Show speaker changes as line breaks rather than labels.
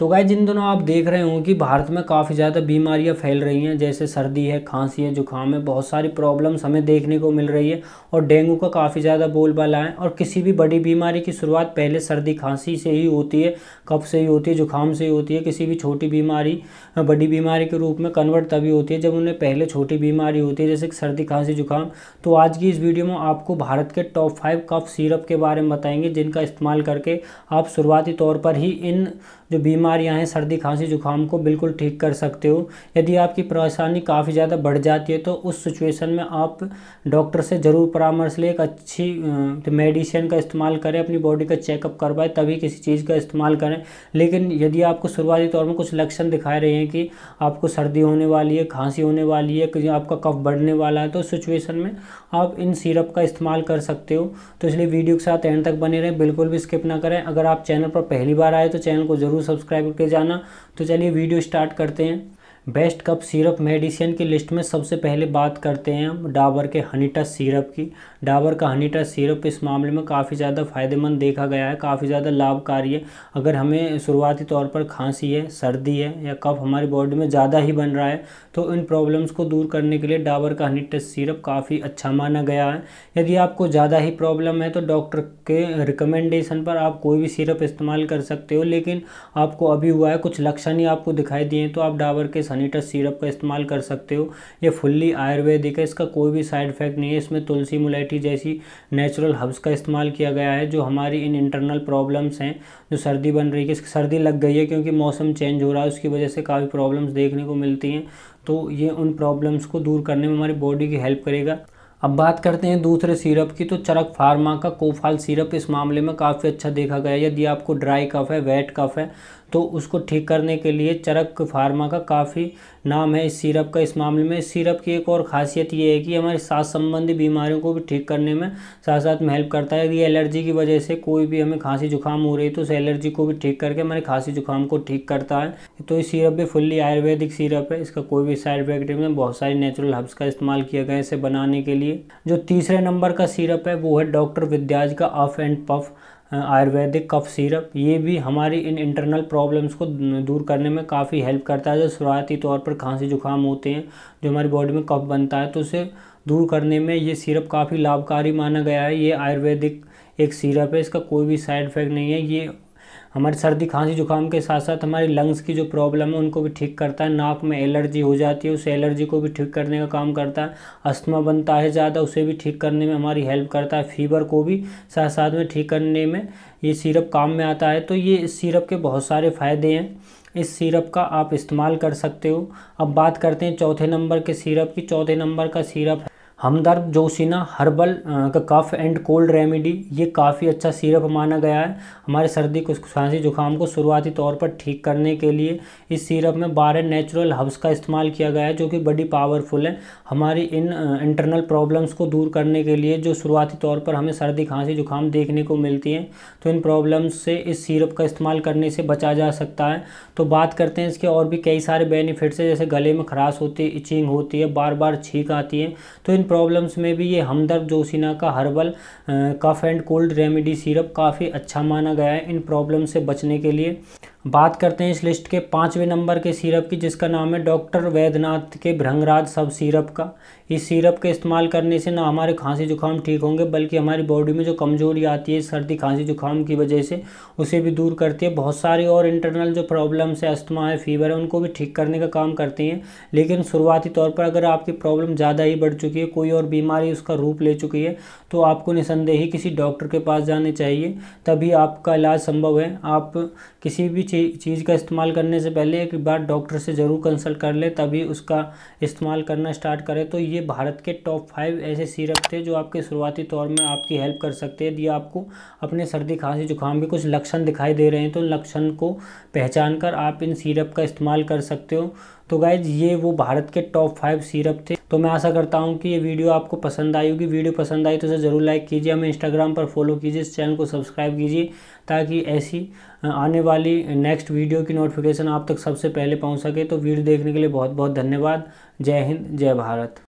तो गाय जिन दोनों आप देख रहे हों कि भारत में काफ़ी ज़्यादा बीमारियां फैल रही हैं जैसे सर्दी है खांसी है जुकाम है बहुत सारी प्रॉब्लम्स हमें देखने को मिल रही है और डेंगू का काफ़ी ज़्यादा बोलबाला है और किसी भी बड़ी बीमारी की शुरुआत पहले सर्दी खांसी से ही होती है कफ से ही होती है जुकाम से ही होती है किसी भी छोटी बीमारी बड़ी बीमारी के रूप में कन्वर्ट तभी होती है जब उन्हें पहले छोटी बीमारी होती है जैसे सर्दी खांसी जुकाम तो आज की इस वीडियो में आपको भारत के टॉप फाइव कफ सीरप के बारे में बताएंगे जिनका इस्तेमाल करके आप शुरुआती तौर पर ही इन जो बीमारी बीमारियां हैं सर्दी खांसी जुकाम को बिल्कुल ठीक कर सकते हो यदि आपकी परेशानी काफ़ी ज़्यादा बढ़ जाती है तो उस सिचुएशन में आप डॉक्टर से ज़रूर परामर्श लें एक अच्छी तो मेडिसिन का इस्तेमाल करें अपनी बॉडी का चेकअप करवाएं तभी किसी चीज़ का इस्तेमाल करें लेकिन यदि आपको शुरुआती तौर में कुछ लक्षण दिखाए रहे हैं कि आपको सर्दी होने वाली है खांसी होने वाली है कि आपका कफ बढ़ने वाला है तो उस सिचुएशन में आप इन सिरप का इस्तेमाल कर सकते हो तो इसलिए वीडियो के साथ एंड तक बने रहें बिल्कुल भी स्किप ना करें अगर आप चैनल पर पहली बार आए तो चैनल को ज़रूर सब्सक्राइब सब्सक्राइब करके जाना तो चलिए वीडियो स्टार्ट करते हैं बेस्ट कप सिरप मेडिसिन की लिस्ट में सबसे पहले बात करते हैं हम डाबर के हनीटा सिरप की डाबर का हनीटा सिरप इस मामले में काफ़ी ज़्यादा फायदेमंद देखा गया है काफ़ी ज़्यादा लाभकारी है अगर हमें शुरुआती तौर पर खांसी है सर्दी है या कफ हमारी बॉडी में ज़्यादा ही बन रहा है तो इन प्रॉब्लम्स को दूर करने के लिए डाबर का हनीटा सिरप काफ़ी अच्छा माना गया है यदि आपको ज़्यादा ही प्रॉब्लम है तो डॉक्टर के रिकमेंडेशन पर आप कोई भी सिरप इस्तेमाल कर सकते हो लेकिन आपको अभी हुआ है कुछ लक्षण ही आपको दिखाई दिए तो आप डाबर के सनीटा सिरप का इस्तेमाल कर सकते हो ये फुल्ली आयुर्वेदिक है इसका कोई भी साइड इफेक्ट नहीं है इसमें तुलसी मुलाइटी जैसी नेचुरल हर्ब्स का इस्तेमाल किया गया है जो हमारी इन इंटरनल प्रॉब्लम्स हैं जो सर्दी बन रही है सर्दी लग गई है क्योंकि मौसम चेंज हो रहा है उसकी वजह से काफ़ी प्रॉब्लम्स देखने को मिलती हैं तो ये उन प्रॉब्लम्स को दूर करने में हमारी बॉडी की हेल्प करेगा अब बात करते हैं दूसरे सिरप की तो चरक फार्मा का कोफाल सिरप इस मामले में काफ़ी अच्छा देखा गया है यदि आपको ड्राई कफ है वेट कफ है तो उसको ठीक करने के लिए चरक फार्मा का काफ़ी नाम है इस सिरप का इस मामले में सिरप की एक और खासियत ये है कि हमारे सांस संबंधी बीमारियों को भी ठीक करने में साथ साथ में हेल्प करता है यदि एलर्जी की वजह से कोई भी हमें खांसी जुकाम हो रही है तो उस एलर्जी को भी ठीक करके हमारे खांसी जुकाम को ठीक करता है तो इस सिरप भी फुल्ली आयुर्वेदिक सिरप है इसका कोई भी साइड इफेक्ट नहीं बहुत सारे नेचुरल हर्ब्स का इस्तेमाल किया गया है इसे बनाने के लिए जो तीसरे नंबर का सिरप है वो है डॉक्टर विद्याज का अफ एंड पफ आयुर्वेदिक कफ सिरप ये भी हमारी इन इंटरनल प्रॉब्लम्स को दूर करने में काफ़ी हेल्प करता है जो शुरुआती तौर पर खांसी जुकाम होते हैं जो हमारी बॉडी में कफ बनता है तो उसे दूर करने में ये सिरप काफ़ी लाभकारी माना गया है ये आयुर्वेदिक एक सिरप है इसका कोई भी साइड इफ़ेक्ट नहीं है ये हमारे सर्दी खांसी जुकाम के साथ साथ हमारी लंग्स की जो प्रॉब्लम है उनको भी ठीक करता है नाक में एलर्जी हो जाती है उस एलर्जी को भी ठीक करने का काम करता है अस्थमा बनता है ज़्यादा उसे भी ठीक करने में हमारी हेल्प करता है फीवर को भी साथ साथ में ठीक करने में ये सिरप काम में आता है तो ये इस सिरप के बहुत सारे फ़ायदे हैं इस सिरप का आप इस्तेमाल कर सकते हो अब बात करते हैं चौथे नंबर के सिरप की चौथे नंबर का सिरप हमदर्द जोसीना हर्बल का कफ एंड कोल्ड रेमेडी ये काफ़ी अच्छा सिरप माना गया है हमारे सर्दी को खांसी जुकाम को शुरुआती तौर पर ठीक करने के लिए इस सिरप में बारह नेचुरल हब्स का इस्तेमाल किया गया है जो कि बड़ी पावरफुल है हमारी इन इंटरनल प्रॉब्लम्स को दूर करने के लिए जो शुरुआती तौर पर हमें सर्दी खांसी जुकाम देखने को मिलती है तो इन प्रॉब्लम्स से इस सीरप का इस्तेमाल करने से बचा जा सकता है तो बात करते हैं इसके और भी कई सारे बेनिफिट्स है जैसे गले में खराश होती है इचिंग होती है बार बार छींक आती है तो इन प्रॉब्लम्स में भी ये हमदर्द जोशीना का herbal cough and cold remedy syrup काफ़ी अच्छा माना गया है इन प्रॉब्लम से बचने के लिए बात करते हैं इस लिस्ट के पाँचवें नंबर के सिरप की जिसका नाम है डॉक्टर वैद्यनाथ के भ्रंगराज सब सिरप का इस सिरप के इस्तेमाल करने से ना हमारे खांसी जुकाम ठीक होंगे बल्कि हमारी बॉडी में जो कमज़ोरी आती है सर्दी खांसी जुकाम की वजह से उसे भी दूर करती है बहुत सारे और इंटरनल जो प्रॉब्लम्स है अस्थमा है फीवर है उनको भी ठीक करने का काम करती हैं लेकिन शुरुआती तौर पर अगर आपकी प्रॉब्लम ज़्यादा ही बढ़ चुकी है कोई और बीमारी उसका रूप ले चुकी है तो आपको निसंदेह ही किसी डॉक्टर के पास जाने चाहिए तभी आपका इलाज संभव है आप किसी भी चीज़ का इस्तेमाल करने से पहले एक बार डॉक्टर से ज़रूर कंसल्ट कर लें तभी उसका इस्तेमाल करना स्टार्ट करें तो ये ये भारत के टॉप फाइव ऐसे सीरप थे जो आपके शुरुआती तौर में आपकी हेल्प कर सकते हैं यदि आपको अपने सर्दी खांसी जुकाम के कुछ लक्षण दिखाई दे रहे हैं तो लक्षण को पहचान कर आप इन सीरप का इस्तेमाल कर सकते हो तो गाइज ये वो भारत के टॉप फाइव सीरप थे तो मैं आशा करता हूँ कि ये वीडियो आपको पसंद आई होगी वीडियो पसंद आई तो उसे ज़रूर लाइक कीजिए हमें इंस्टाग्राम पर फॉलो कीजिए इस चैनल को सब्सक्राइब कीजिए ताकि ऐसी आने वाली नेक्स्ट वीडियो की नोटिफिकेशन आप तक सबसे पहले पहुँच सके तो वीडियो देखने के लिए बहुत बहुत धन्यवाद जय हिंद जय भारत